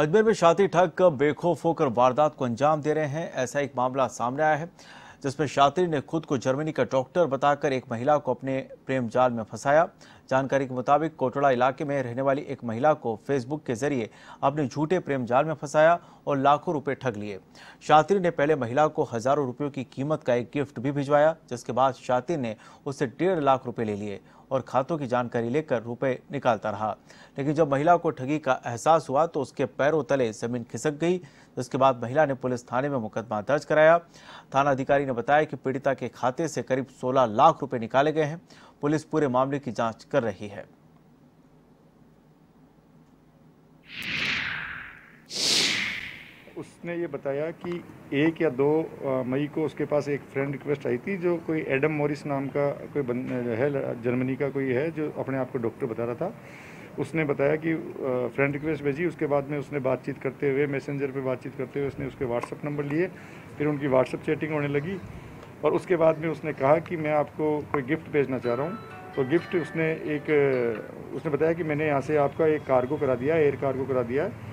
अजमेर में शातिर ठग बेखौफ होकर वारदात को अंजाम दे रहे हैं ऐसा एक मामला सामने आया है जिसमें शातिर ने खुद को जर्मनी का डॉक्टर बताकर एक महिला को अपने प्रेम जाल में फंसाया जानकारी के मुताबिक कोटड़ा इलाके में रहने वाली एक महिला को फेसबुक के जरिए अपने झूठे प्रेम जाल में फंसाया और लाखों रुपए ठग लिए शात्री ने पहले महिला को हजारों रुपयों की कीमत का एक गिफ्ट भी भिजवाया जिसके बाद शातिर ने उससे डेढ़ लाख रुपये ले लिए और खातों की जानकारी लेकर रुपए निकालता रहा लेकिन जब महिला को ठगी का एहसास हुआ तो उसके पैरों तले जमीन खिसक गई जिसके बाद महिला ने पुलिस थाने में मुकदमा दर्ज कराया थाना अधिकारी ने बताया कि पीड़िता के खाते से करीब सोलह लाख रुपये निकाले गए हैं पुलिस पूरे मामले की जाँच कर रही है उसने ये बताया कि एक या दो मई को उसके पास एक फ्रेंड रिक्वेस्ट आई थी जो कोई एडम मॉरिस नाम का कोई बन है जर्मनी का कोई है जो अपने आप को डॉक्टर बता रहा था उसने बताया कि फ्रेंड रिक्वेस्ट भेजी उसके बाद में उसने बातचीत करते हुए मैसेंजर पे बातचीत करते हुए उसने उसके व्हाट्सअप नंबर लिए फिर उनकी व्हाट्सअप चैटिंग होने लगी और उसके बाद में उसने कहा कि मैं आपको कोई गिफ्ट भेजना चाह रहा हूँ तो गिफ्ट उसने एक उसने बताया कि मैंने यहाँ से आपका एक कार्गो करा दिया एयर कार्गो करा दिया है